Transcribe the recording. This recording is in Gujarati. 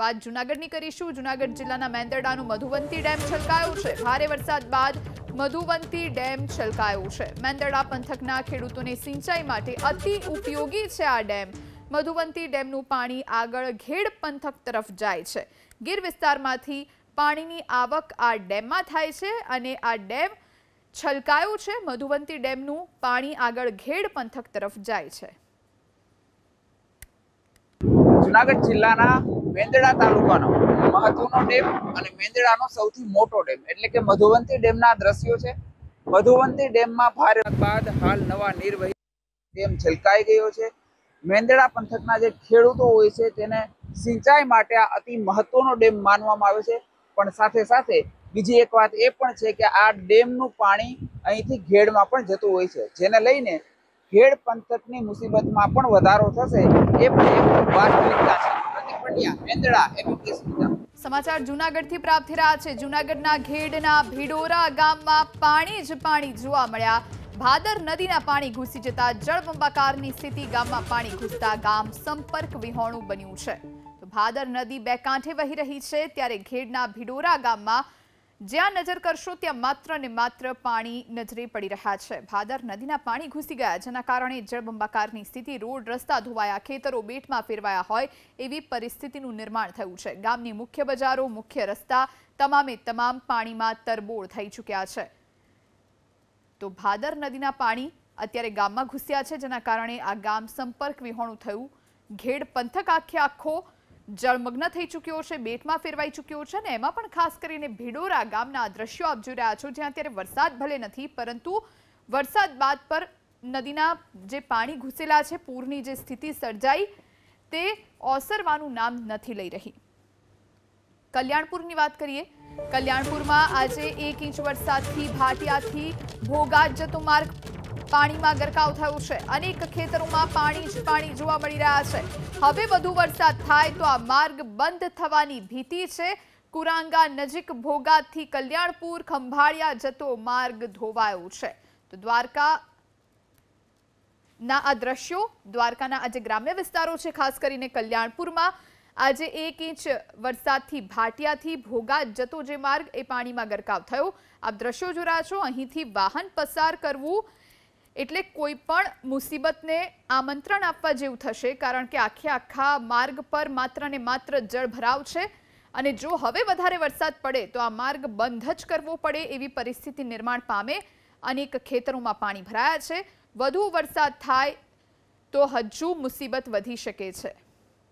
વાત જૂનાગઢની કરીશું જૂનાગઢ જિલ્લાના મેંદરડાનું મધુવંતી ડેમ છલકાયું છે ભારે વરસાદ બાદ મધુવંતી ડેમ છલકાયું છે મેંદરડા પંથકના ખેડૂતોને સિંચાઈ માટે અતિ ઉપયોગી છે આ ડેમ મધુવંતી ડેમનું પાણી આગળ ઘેડ પંથક તરફ જાય છે ગીર વિસ્તારમાંથી પાણીની આવક આ ડેમમાં થાય છે અને આ ડેમ છલકાયું છે મધુવંતી ડેમનું પાણી આગળ ઘેડ પંથક તરફ જાય છે જુનાગઢ જિલ્લાના મેંદડા તાલુકાનો મહત્વનો ડેમ અને મેંદડાનો સૌથી મોટો ડેમ એટલે કે મધુવંતી ડેમના દ્રશ્યો છે મધુવંતી ડેમમાં ભારે બાદ હાલ નવા નિર્વહી ડેમ છલકાઈ ગયો છે મેંદડા પંથકના જે ખેડૂતો હોય છે તેને સિંચાઈ માટે આ અતિ મહત્વનો ડેમ માનવામાં આવે છે પણ સાથે સાથે બીજી એક વાત એ પણ છે કે આ ડેમનું પાણી અહીંથી ઘેડમાં પણ જતું હોય છે જેને લઈને ખેડ પંથકની મુસીબતમાં પણ વધારો થશે એ વાસ્તવિકતા છે સમાચાર જુનાગઢથી પ્રાપ્ત થઈ રહ્યા છે જુનાગઢના ઘેડના ભીડોરા ગામમાં પાણી જ પાણી જોવા મળ્યા ભાદર નદીના પાણી ઘૂસી જતા જળબંબાકારની સ્થિતિ ગામમાં પાણી ઘૂસતા ગામ સંપર્ક વિહોણું બન્યું છે ભાદર નદી બે કાંઠે વહી રહી છે ત્યારે ઘેડના ભીડોરા ગામમાં જ્યાં નજર કરશો ત્યાં માત્ર ને માત્ર પાણી નજરે પડી રહ્યા છે ભાદર નદીના પાણી ઘૂસી ગયા જેના કારણે જળબંબાકારની સ્થિતિ રોડ રસ્તા ધોવાયા ખેતરો બેટમાં ફેરવાયા હોય એવી પરિસ્થિતિનું નિર્માણ થયું છે ગામની મુખ્ય બજારો મુખ્ય રસ્તા તમામે તમામ પાણીમાં તરબોળ થઈ ચૂક્યા છે તો ભાદર નદીના પાણી અત્યારે ગામમાં ઘૂસ્યા છે જેના કારણે આ ગામ સંપર્ક વિહોણું થયું ઘેડ પંથક આખે આખો જળમગ્ન થઈ ચૂક્યો છે બેટમાં ફેરવાઈ ચૂક્યો છે અને એમાં પણ ખાસ કરીને ભીડોરા ગામના દ્રશ્યો આપ જોઈ રહ્યા છો જ્યાં અત્યારે વરસાદ ભલે નથી પરંતુ વરસાદ બાદ પર નદીના જે પાણી ઘૂસેલા છે પૂરની જે સ્થિતિ સર્જાઈ તે ઓસરવાનું નામ નથી લઈ રહી કલ્યાણપુરની વાત કરીએ કલ્યાણપુરમાં આજે એક ઇંચ વરસાદથી ભાટિયાથી ભોગાટ જતો માર્ગ પાણીમાં ગરકાવ થયો છે અનેક ખેતરોમાં પાણી જ પાણી જોવા મળી રહ્યો છે હવે બધુ વરસાદ થાય તો આ માર્ગ બંધ થવાની भीती છે કુરાંગા નજીક ભોગાથી કલ્યાણપુર ખંભાળિયા જતો માર્ગ ધોવાયો છે તો દ્વારકા નાદ્રશ્યો દ્વારકાના આજે ગ્રામ્ય વિસ્તારો છે ખાસ કરીને કલ્યાણપુરમાં આજે 1 ઇંચ વરસાદથી ભાટિયાથી ભોગા જતો જે માર્ગ એ પાણીમાં ગરકાવ થયો આપ દ્રશ્યો જોરા છો અહીંથી વાહન પસાર કરવું એટલે કોઈ પણ મુસીબતને આમંત્રણ આપવા જેવું થશે કારણ કે આખે આખા માર્ગ પર માત્ર ને માત્ર જળભરાવ છે અને જો હવે વધારે વરસાદ પડે તો આ માર્ગ બંધ જ કરવો પડે એવી પરિસ્થિતિ નિર્માણ પામે અનેક ખેતરોમાં પાણી ભરાયા છે વધુ વરસાદ થાય તો હજુ મુસીબત વધી શકે છે